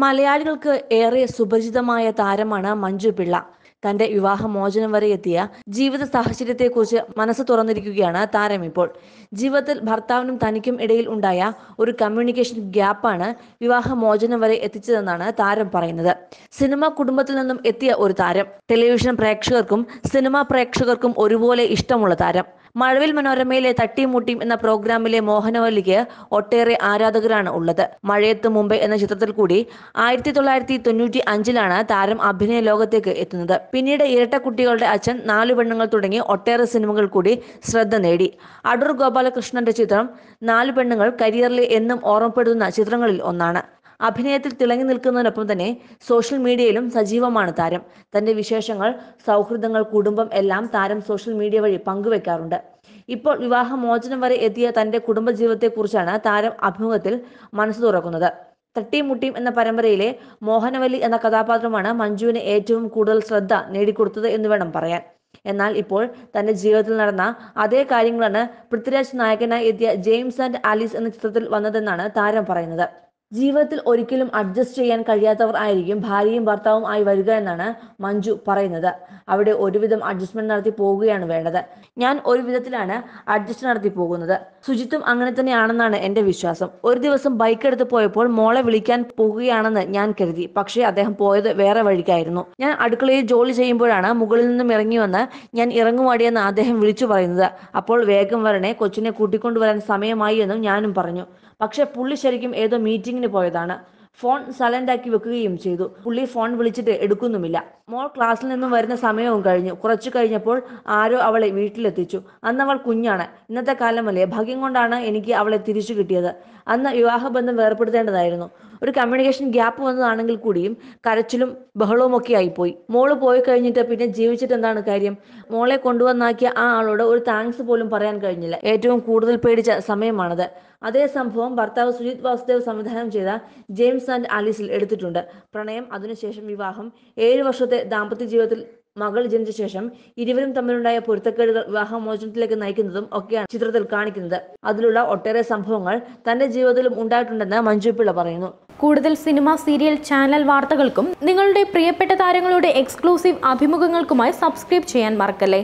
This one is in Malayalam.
മലയാളികൾക്ക് ഏറെ സുപരിചിതമായ താരമാണ് മഞ്ജു പിള്ള തന്റെ വിവാഹമോചനം വരെ എത്തിയ ജീവിത സാഹചര്യത്തെക്കുറിച്ച് മനസ്സ് തുറന്നിരിക്കുകയാണ് താരം ഇപ്പോൾ ജീവിതത്തിൽ ഭർത്താവിനും തനിക്കും ഇടയിൽ ഉണ്ടായ ഒരു കമ്മ്യൂണിക്കേഷൻ ഗ്യാപ്പാണ് വിവാഹമോചനം വരെ എത്തിച്ചതെന്നാണ് താരം പറയുന്നത് സിനിമ കുടുംബത്തിൽ നിന്നും എത്തിയ ഒരു താരം ടെലിവിഷൻ പ്രേക്ഷകർക്കും സിനിമാ പ്രേക്ഷകർക്കും ഒരുപോലെ ഇഷ്ടമുള്ള താരം മഴവിൽ മനോരമയിലെ തട്ടിമുട്ടി എന്ന പ്രോഗ്രാമിലെ മോഹനവല്ലിക്ക് ഒട്ടേറെ ആരാധകരാണ് ഉള്ളത് മഴയത്ത് മുംബൈ എന്ന ചിത്രത്തിൽ കൂടി ആയിരത്തി തൊള്ളായിരത്തി തൊണ്ണൂറ്റി അഞ്ചിലാണ് താരം അഭിനയ ലോകത്തേക്ക് എത്തുന്നത് പിന്നീട് ഇരട്ട കുട്ടികളുടെ അച്ഛൻ നാലു പെണ്ണുങ്ങൾ തുടങ്ങി ഒട്ടേറെ സിനിമകൾ കൂടി ശ്രദ്ധ നേടി അടൂർ ഗോപാലകൃഷ്ണന്റെ ചിത്രം നാലു പെണ്ണുങ്ങൾ കരിയറിലെ എന്നും ഓർമ്മപ്പെടുന്ന ചിത്രങ്ങളിൽ ഒന്നാണ് അഭിനയത്തിൽ തിളങ്ങി നിൽക്കുന്നതിനൊപ്പം തന്നെ സോഷ്യൽ മീഡിയയിലും സജീവമാണ് താരം തന്റെ വിശേഷങ്ങൾ സൗഹൃദങ്ങൾ കുടുംബം എല്ലാം താരം സോഷ്യൽ മീഡിയ വഴി പങ്കുവെക്കാറുണ്ട് ഇപ്പോൾ വിവാഹമോചനം വരെ എത്തിയ തന്റെ കുറിച്ചാണ് താരം അഭിമുഖത്തിൽ മനസ്സ് തുറക്കുന്നത് തട്ടിയും മുട്ടിയും എന്ന പരമ്പരയിലെ മോഹനവല്ലി എന്ന കഥാപാത്രമാണ് മഞ്ജുവിന് ഏറ്റവും കൂടുതൽ ശ്രദ്ധ നേടിക്കൊടുത്തത് എന്ന് വേണം പറയാൻ എന്നാൽ ഇപ്പോൾ തന്റെ ജീവിതത്തിൽ നടന്ന അതേ കാര്യങ്ങളാണ് പൃഥ്വിരാജ് നായകനായി എത്തിയ ജെയിംസ് ആൻഡ് ആലീസ് എന്ന ചിത്രത്തിൽ വന്നതെന്നാണ് താരം പറയുന്നത് ജീവിതത്തിൽ ഒരിക്കലും അഡ്ജസ്റ്റ് ചെയ്യാൻ കഴിയാത്തവർ ആയിരിക്കും ഭാര്യയും ഭർത്താവും ആയി വരിക എന്നാണ് മഞ്ജു പറയുന്നത് അവിടെ ഒരുവിധം അഡ്ജസ്റ്റ്മെന്റ് നടത്തി പോവുകയാണ് വേണ്ടത് ഞാൻ ഒരു വിധത്തിലാണ് അഡ്ജസ്റ്റ് നടത്തി പോകുന്നത് ശുചിത്വം അങ്ങനെ തന്നെയാണെന്നാണ് എന്റെ വിശ്വാസം ഒരു ദിവസം ബൈക്ക് എടുത്ത് പോയപ്പോൾ മോളെ വിളിക്കാൻ പോകുകയാണെന്ന് ഞാൻ കരുതി പക്ഷേ അദ്ദേഹം പോയത് വേറെ വഴിക്കായിരുന്നു ഞാൻ അടുക്കളയിൽ ജോലി ചെയ്യുമ്പോഴാണ് മുകളിൽ നിന്നും ഇറങ്ങി വന്ന് ഞാൻ ഇറങ്ങുവാടിയെന്ന് അദ്ദേഹം വിളിച്ചു പറയുന്നത് അപ്പോൾ വേഗം വരണേ കൊച്ചിനെ കൂട്ടിക്കൊണ്ടുവരാൻ സമയമായി എന്നും ഞാനും പറഞ്ഞു പക്ഷെ പുള്ളി ശരിക്കും ഏതോ മീറ്റിങ്ങിന് പോയതാണ് ഫോൺ സൈലന്റ് വെക്കുകയും ചെയ്തു പുള്ളി ഫോൺ വിളിച്ചിട്ട് എടുക്കുന്നുമില്ല മോൾ ക്ലാസ്സിൽ നിന്നും വരുന്ന സമയവും കഴിഞ്ഞു കുറച്ചു കഴിഞ്ഞപ്പോൾ ആരോ അവളെ വീട്ടിലെത്തിച്ചു അന്ന് അവൾ കുഞ്ഞാണ് ഇന്നത്തെ കാലമല്ലേ ഭാഗ്യം കൊണ്ടാണ് എനിക്ക് അവളെ തിരിച്ചു കിട്ടിയത് അന്ന് വിവാഹബന്ധം വേർപ്പെടുത്തേണ്ടതായിരുന്നു ഒരു കമ്മ്യൂണിക്കേഷൻ ഗ്യാപ്പ് വന്നതാണെങ്കിൽ കൂടിയും കരച്ചിലും ബഹളവും ഒക്കെ ആയിപ്പോയി മോള് പോയി കഴിഞ്ഞിട്ട് പിന്നെ ജീവിച്ചിട്ട് എന്താണ് കാര്യം മോളെ കൊണ്ടുവന്നാക്കിയ ആ ആളോട് ഒരു താങ്ക്സ് പോലും പറയാൻ കഴിഞ്ഞില്ല ഏറ്റവും കൂടുതൽ പേടിച്ച സമയമാണത് അതേ സംഭവം ഭർത്താവ് സുജിത് വാസുദേവ് സംവിധാനം ചെയ്ത ജെയിംസ് ആൻഡ് ആലീസിൽ എടുത്തിട്ടുണ്ട് പ്രണയം അതിനുശേഷം വിവാഹം ഏഴ് വർഷത്തെ ദാമ്പത്യ ജീവിതത്തിൽ മകൾ ജനിച്ച ശേഷം ഇരുവരും തമ്മിലുണ്ടായ പൊരുത്തക്കേടുകൾ വിവാഹമോചനത്തിലേക്ക് നയിക്കുന്നതും ഒക്കെയാണ് ചിത്രത്തിൽ കാണിക്കുന്നത് അതിലുള്ള ഒട്ടേറെ സംഭവങ്ങൾ തന്റെ ജീവിതത്തിലും ഉണ്ടായിട്ടുണ്ടെന്ന് മഞ്ജു പിള്ള പറയുന്നു കൂടുതൽ സിനിമ സീരിയൽ ചാനൽ വാർത്തകൾക്കും നിങ്ങളുടെ പ്രിയപ്പെട്ട താരങ്ങളുടെ എക്സ്ക്ലൂസീവ് അഭിമുഖങ്ങൾക്കുമായി സബ്സ്ക്രൈബ് ചെയ്യാൻ മറക്കല്ലേ